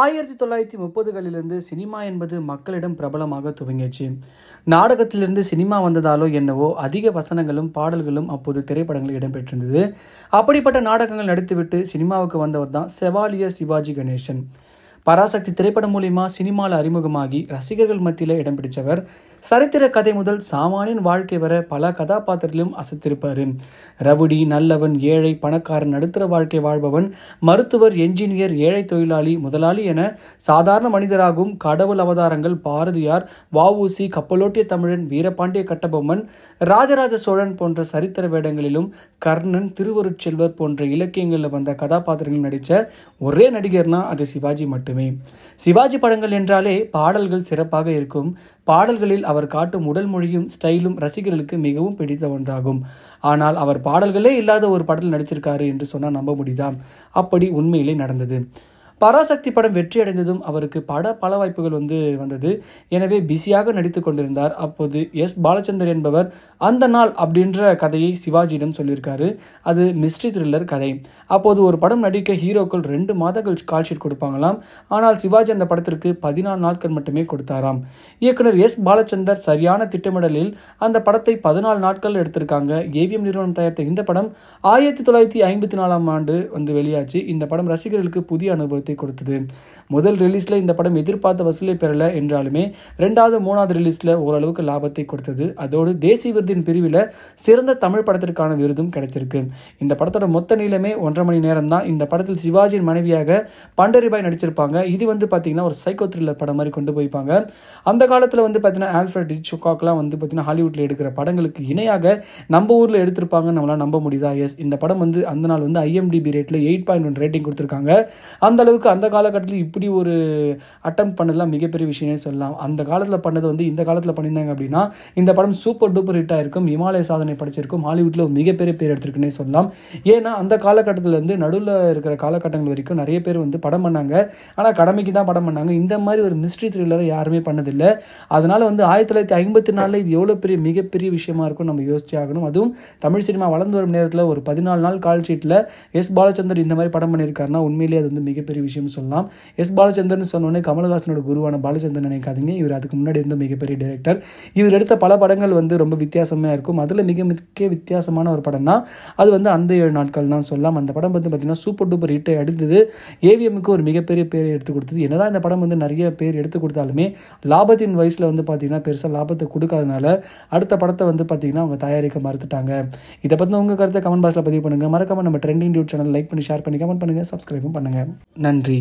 ஆயிரத்தி தொள்ளாயிரத்தி முப்பதுகளிலிருந்து சினிமா என்பது மக்களிடம் பிரபலமாக துவங்கிச்சு நாடகத்திலிருந்து சினிமா வந்ததாலோ என்னவோ அதிக வசனங்களும் பாடல்களும் அப்போது திரைப்படங்கள் இடம்பெற்றிருந்தது அப்படிப்பட்ட நாடகங்கள் நடித்துவிட்டு சினிமாவுக்கு வந்தவர் தான் செவாலியர் சிவாஜி கணேசன் பராசக்தி திரைப்படம் மூலிமா சினிமாவில் அறிமுகமாகி ரசிகர்கள் மத்தியில் இடம் பிடிச்சவர் சரித்திர கதை முதல் சாமானியன் வாழ்க்கை வர பல கதாபாத்திரத்திலும் அசத்திருப்பார் ரவுடி நல்லவன் ஏழை பணக்காரன் நடுத்தர வாழ்க்கை வாழ்பவன் மருத்துவர் என்ஜினியர் ஏழை தொழிலாளி முதலாளி என சாதாரண மனிதராகும் கடவுள் அவதாரங்கள் பாரதியார் வஉசி கப்பலோட்டிய தமிழன் வீரபாண்டிய கட்டபொம்மன் ராஜராஜ சோழன் போன்ற சரித்திர வேடங்களிலும் கர்ணன் திருவருட்செல்வர் போன்ற இலக்கியங்களில் வந்த கதாபாத்திரங்களில் நடித்த ஒரே நடிகர்னா அது சிவாஜி மட்டும் மட்டுமே சிவாஜி படங்கள் என்றாலே பாடல்கள் சிறப்பாக இருக்கும் பாடல்களில் அவர் காட்டும் உடல் மொழியும் ஸ்டைலும் ரசிகர்களுக்கு மிகவும் பிடித்த ஒன்றாகும் ஆனால் அவர் பாடல்களே இல்லாத ஒரு படத்தில் நடிச்சிருக்காரு என்று சொன்னால் நம்ப முடியுதா அப்படி உண்மையிலே நடந்தது பராசக்தி படம் வெற்றி அடைந்ததும் அவருக்கு பட பல வாய்ப்புகள் வந்து வந்தது எனவே பிஸியாக நடித்து கொண்டிருந்தார் அப்போது எஸ் பாலச்சந்தர் என்பவர் அந்த நாள் அப்படின்ற கதையை சிவாஜியிடம் சொல்லியிருக்காரு அது மிஸ்ட்ரி த்ரில்லர் கதை அப்போது ஒரு படம் நடிக்க ஹீரோக்கள் ரெண்டு மாதங்கள் கால்ஷீட் கொடுப்பாங்களாம் ஆனால் சிவாஜி அந்த படத்திற்கு பதினாலு நாட்கள் மட்டுமே கொடுத்தாராம் இயக்குனர் எஸ் பாலச்சந்தர் சரியான திட்டமிடலில் அந்த படத்தை பதினாலு நாட்கள் எடுத்திருக்காங்க ஏவிஎம் நிறுவனம் தயாரித்த இந்த படம் ஆயிரத்தி தொள்ளாயிரத்தி ஐம்பத்தி நாலாம் ஆண்டு வந்து வெளியாச்சு இந்த படம் ரசிகர்களுக்கு புதிய அனுபவத்தை பயணத்தை கொடுத்தது முதல் ரிலீஸில் இந்த படம் எதிர்பார்த்த வசூலை பெறல என்றாலுமே ரெண்டாவது மூணாவது ரிலீஸில் ஓரளவுக்கு லாபத்தை கொடுத்தது அதோடு தேசிய விருதின் பிரிவில் சிறந்த தமிழ் படத்திற்கான விருதும் கிடைச்சிருக்கு இந்த படத்தோட மொத்த நீளமே ஒன்றரை மணி நேரம் தான் இந்த படத்தில் சிவாஜியின் மனைவியாக பண்டரிபாய் நடிச்சிருப்பாங்க இது வந்து பார்த்திங்கன்னா ஒரு சைக்கோ த்ரில்லர் படம் மாதிரி கொண்டு போய்ப்பாங்க அந்த காலத்தில் வந்து பார்த்தீங்கன்னா ஆல்ஃபர்ட் சுக்காக்லாம் வந்து பார்த்திங்கன்னா ஹாலிவுட்டில் எடுக்கிற படங்களுக்கு இணையாக நம்ம ஊரில் எடுத்திருப்பாங்கன்னு நம்மளால் நம்ப முடியுதா எஸ் இந்த படம் வந்து அந்த நாள் வந்து ஐஎம்டிபி ரேட்டில் எயிட் பாயிண்ட் ஒன் ரேட்டிங் கொடுத்துருக்காங்க அந்த அளவுக்கு அளவுக்கு அந்த காலகட்டத்தில் இப்படி ஒரு அட்டம் பண்ணதெல்லாம் மிகப்பெரிய விஷயம்னு சொல்லலாம் அந்த காலத்தில் பண்ணது வந்து இந்த காலத்தில் பண்ணியிருந்தாங்க அப்படின்னா இந்த படம் சூப்பர் டூப்பர் ஹிட்டாக இருக்கும் இமாலய சாதனை படைச்சிருக்கும் ஹாலிவுட்டில் ஒரு மிகப்பெரிய பேர் எடுத்திருக்குன்னே சொல்லலாம் ஏன்னா அந்த காலகட்டத்திலேருந்து நடுவில் இருக்கிற காலகட்டங்கள் வரைக்கும் நிறைய பேர் வந்து படம் பண்ணாங்க ஆனால் கடமைக்கு தான் படம் பண்ணாங்க இந்த மாதிரி ஒரு மிஸ்ட்ரி த்ரில்லரை யாருமே பண்ணதில்லை அதனால் வந்து ஆயிரத்தி தொள்ளாயிரத்தி ஐம்பத்தி நாலில் இது எவ்வளோ பெரிய மிகப்பெரிய விஷயமா இருக்கும் நம்ம யோசிச்சு ஆகணும் அதுவும் தமிழ் சினிமா வளர்ந்து வரும் நேரத்தில் ஒரு பதினாலு நாள் கால் ஷீட்டில் எஸ் பாலச்சந்தர் இந்த மாதிரி படம் பண்ணியிருக்காருன்னா உண்மையிலேயே அது வந்து மிகப்பெரிய பெரிய விஷயம்னு சொல்லலாம் எஸ் பாலச்சந்திரன் சொன்னோன்னே கமலஹாசனோட குருவான பாலச்சந்திரன் நினைக்காதீங்க இவர் அதுக்கு முன்னாடி இருந்த மிகப்பெரிய டேரக்டர் இவர் எடுத்த பல படங்கள் வந்து ரொம்ப வித்தியாசமாக இருக்கும் அதில் மிக மிக வித்தியாசமான ஒரு படம்னா அது வந்து அந்த ஏழு நாட்கள் தான் சொல்லலாம் அந்த படம் வந்து பார்த்திங்கன்னா சூப்பர் டூப்பர் ஹிட்டை அடுத்தது ஏவிஎம்க்கு ஒரு மிகப்பெரிய பேர் எடுத்து கொடுத்தது என்னதான் இந்த படம் வந்து நிறைய பேர் எடுத்து கொடுத்தாலுமே லாபத்தின் வயசில் வந்து பார்த்திங்கன்னா பெருசாக லாபத்தை கொடுக்காதனால அடுத்த படத்தை வந்து பார்த்திங்கன்னா அவங்க தயாரிக்க மறுத்துட்டாங்க இதை பற்றின உங்கள் கருத்தை கமெண்ட் பாக்ஸில் பதிவு பண்ணுங்கள் மறக்காமல் நம்ம ட்ரெண்டிங் டியூட் சேனல் லைக் பண்ணி ஷேர் பண்ணி கமெண்ட் பண்ணுங்கள் சப்ஸ்கிரைபும் பண்ணுங்கள் நன்றி